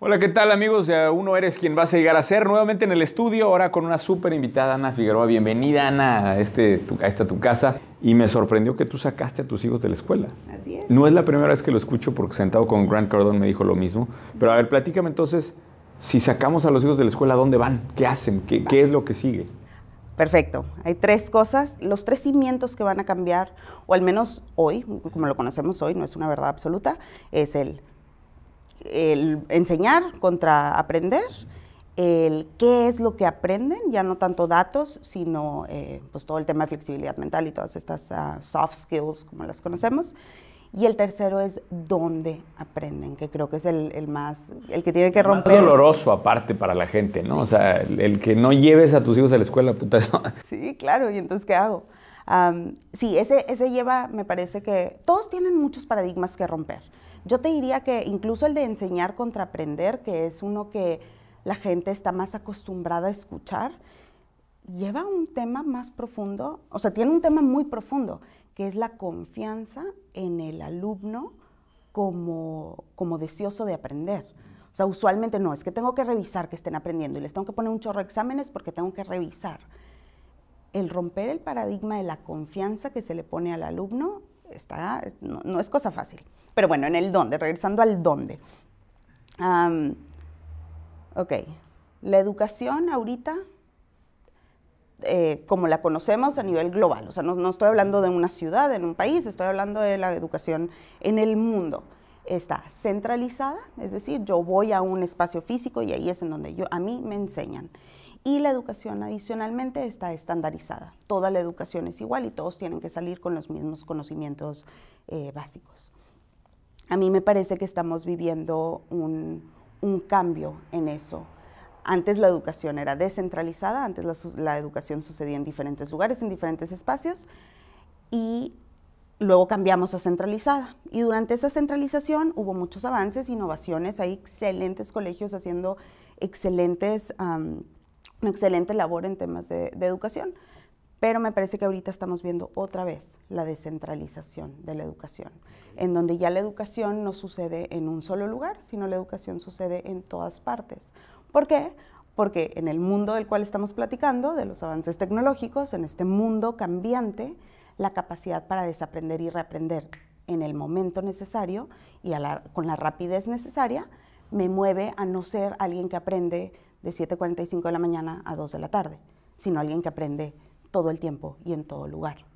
Hola, ¿qué tal amigos? Uno eres quien vas a llegar a ser nuevamente en el estudio, ahora con una súper invitada, Ana Figueroa. Bienvenida, Ana, a, este, esta tu casa. Y me sorprendió que tú sacaste a tus hijos de la escuela. Así es. No es la primera vez que lo escucho porque sentado con Grant Cardone me dijo lo mismo. Pero a ver, platícame entonces, si sacamos a los hijos de la escuela, ¿dónde van? ¿Qué hacen? qué es lo que sigue? Perfecto. Hay tres cosas, los tres cimientos que van a cambiar, o al menos hoy, como lo conocemos hoy, no es una verdad absoluta, es el el enseñar contra aprender, el qué es lo que aprenden, ya no tanto datos, sino eh, pues todo el tema de flexibilidad mental y todas estas ah, soft skills como las conocemos. Y el tercero es dónde aprenden, que creo que es el, más, el que tiene que romper. Es doloroso aparte para la gente, ¿no? O sea, el, que no lleves a tus hijos a la escuela, puta. Sí, claro, y entonces, ¿qué hago? sí, ese, ese lleva, me parece que todos tienen muchos paradigmas que romper yo te diría que incluso el de enseñar contra aprender, que es uno que la gente está más acostumbrada a escuchar, lleva un tema más profundo, o sea, tiene un tema muy profundo, que es la confianza en el alumno como, deseoso de aprender. O sea, usualmente no, es que tengo que revisar que estén aprendiendo y les tengo que poner un chorro de exámenes porque tengo que revisar. El romper el paradigma de la confianza que se le pone al alumno está, no, es cosa fácil. Pero bueno, en el dónde, regresando al dónde. ok, la educación ahorita, eh, como la conocemos a nivel global, o sea, no, estoy hablando de una ciudad, en un país, estoy hablando de la educación en el mundo. Está centralizada, es decir, yo voy a un espacio físico y ahí es en donde yo, a mí me enseñan y la educación adicionalmente está estandarizada. Toda la educación es igual y todos tienen que salir con los mismos conocimientos eh, básicos. A mí me parece que estamos viviendo un, cambio en eso. Antes la educación era descentralizada, antes la, educación sucedía en diferentes lugares, en diferentes espacios, y luego cambiamos a centralizada. Y durante esa centralización hubo muchos avances, innovaciones, hay excelentes colegios haciendo excelentes una excelente labor en temas de, educación, pero me parece que ahorita estamos viendo otra vez la descentralización de la educación, en donde ya la educación no sucede en un solo lugar, sino la educación sucede en todas partes. ¿Por qué? Porque en el mundo del cual estamos platicando, de los avances tecnológicos, en este mundo cambiante, la capacidad para desaprender y reaprender en el momento necesario y con la rapidez necesaria, me mueve a no ser alguien que aprende de 7.45 de la mañana a 2 de la tarde, sino alguien que aprende todo el tiempo y en todo lugar.